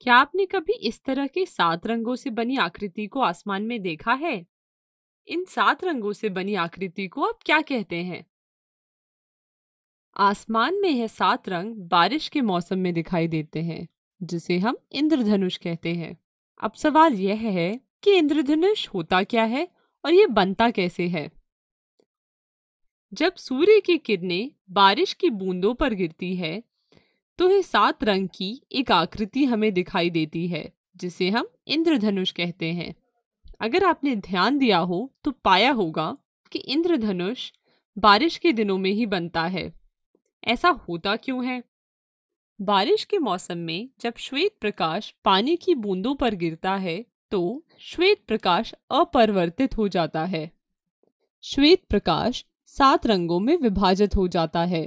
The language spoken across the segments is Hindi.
क्या आपने कभी इस तरह के सात रंगों से बनी आकृति को आसमान में देखा है इन सात रंगों से बनी आकृति को आप क्या कहते हैं आसमान में यह सात रंग बारिश के मौसम में दिखाई देते हैं जिसे हम इंद्रधनुष कहते हैं अब सवाल यह है कि इंद्रधनुष होता क्या है और ये बनता कैसे है जब सूर्य की किरणें बारिश की बूंदों पर गिरती है तो ये सात रंग की एक आकृति हमें दिखाई देती है जिसे हम इंद्रधनुष कहते हैं अगर आपने ध्यान दिया हो तो पाया होगा कि इंद्रधनुष बारिश के दिनों में ही बनता है ऐसा होता क्यों है बारिश के मौसम में जब श्वेत प्रकाश पानी की बूंदों पर गिरता है तो श्वेत प्रकाश अपरिवर्तित हो जाता है श्वेत प्रकाश सात रंगों में विभाजित हो जाता है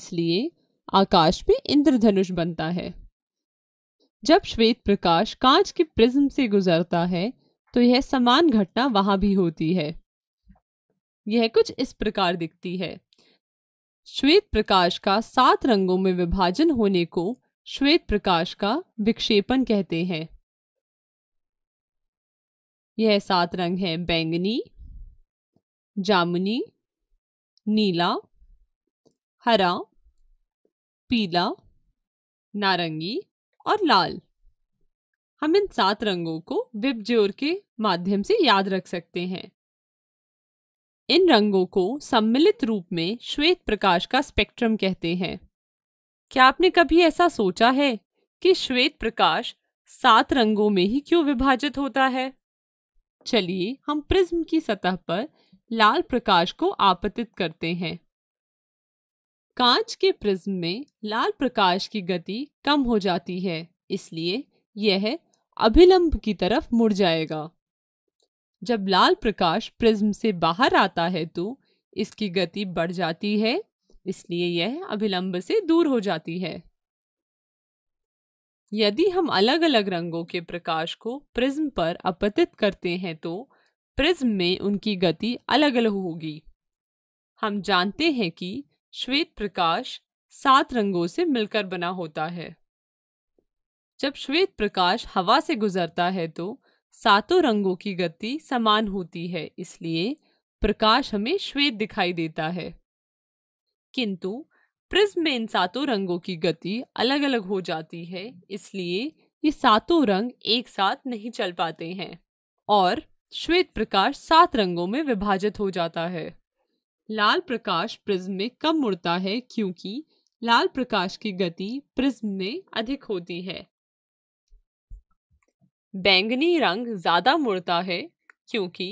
इसलिए आकाश में इंद्रधनुष बनता है जब श्वेत प्रकाश कांच के प्रिज्म से गुजरता है तो यह समान घटना वहां भी होती है यह कुछ इस प्रकार दिखती है श्वेत प्रकाश का सात रंगों में विभाजन होने को श्वेत प्रकाश का विक्षेपण कहते हैं यह सात रंग हैं बैंगनी जामुनी नीला हरा पीला नारंगी और लाल हम इन सात रंगों को जोर के माध्यम से याद रख सकते हैं इन रंगों को सम्मिलित रूप में श्वेत प्रकाश का स्पेक्ट्रम कहते हैं क्या आपने कभी ऐसा सोचा है कि श्वेत प्रकाश सात रंगों में ही क्यों विभाजित होता है चलिए हम प्रिज्म की सतह पर लाल प्रकाश को आपतित करते हैं कांच के प्रिज्म में लाल प्रकाश की गति कम हो जाती है इसलिए यह अभिलंब की तरफ मुड़ जाएगा जब लाल प्रकाश प्रिज्म से बाहर आता है तो इसकी गति बढ़ जाती है इसलिए यह अभिलंब से दूर हो जाती है यदि हम अलग अलग रंगों के प्रकाश को प्रिज्म पर अपतित करते हैं तो प्रिज्म में उनकी गति अलग अलग होगी हम जानते हैं कि श्वेत प्रकाश सात रंगों से मिलकर बना होता है जब श्वेत प्रकाश हवा से गुजरता है तो सातों रंगों की गति समान होती है इसलिए प्रकाश हमें श्वेत दिखाई देता है किंतु प्रिज्म में इन सातों रंगों की गति अलग अलग हो जाती है इसलिए ये सातों रंग एक साथ नहीं चल पाते हैं और श्वेत प्रकाश सात रंगों में विभाजित हो जाता है लाल प्रकाश प्रिज्म में कम मुड़ता है क्योंकि लाल प्रकाश की गति प्रिज्म में अधिक होती है बैंगनी रंग ज़्यादा मुड़ता है क्योंकि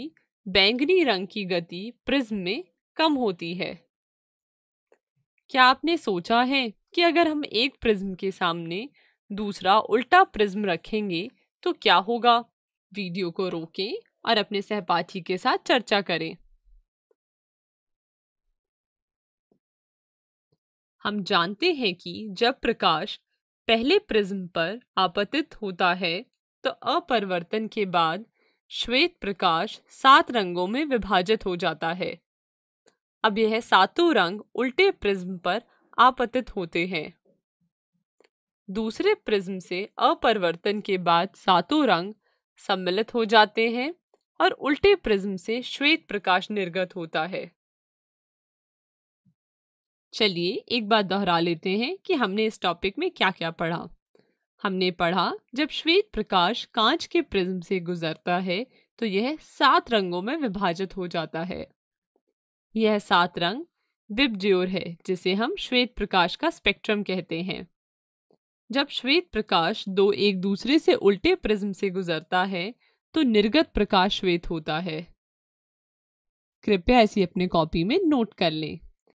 बैंगनी रंग की गति प्रिज्म में कम होती है क्या आपने सोचा है कि अगर हम एक प्रिज्म के सामने दूसरा उल्टा प्रिज्म रखेंगे तो क्या होगा वीडियो को रोकें और अपने सहपाठी के साथ चर्चा करें हम जानते हैं कि जब प्रकाश पहले प्रिज्म पर आपतित होता है तो अपरिवर्तन के बाद श्वेत प्रकाश सात रंगों में विभाजित हो जाता है अब यह सातों रंग उल्टे प्रिज्म पर आपतित होते हैं दूसरे प्रिज्म से अपरिवर्तन के बाद सातों रंग सम्मिलित हो जाते हैं और उल्टे प्रिज्म से श्वेत प्रकाश निर्गत होता है चलिए एक बार दोहरा लेते हैं कि हमने इस टॉपिक में क्या क्या पढ़ा हमने पढ़ा जब श्वेत प्रकाश कांच के प्रिज्म से गुजरता है तो यह सात रंगों में विभाजित हो जाता है यह सात रंग बिबज्योर है जिसे हम श्वेत प्रकाश का स्पेक्ट्रम कहते हैं जब श्वेत प्रकाश दो एक दूसरे से उल्टे प्रिज्म से गुजरता है तो निर्गत प्रकाश श्वेत होता है कृपया ऐसी अपने कॉपी में नोट कर लें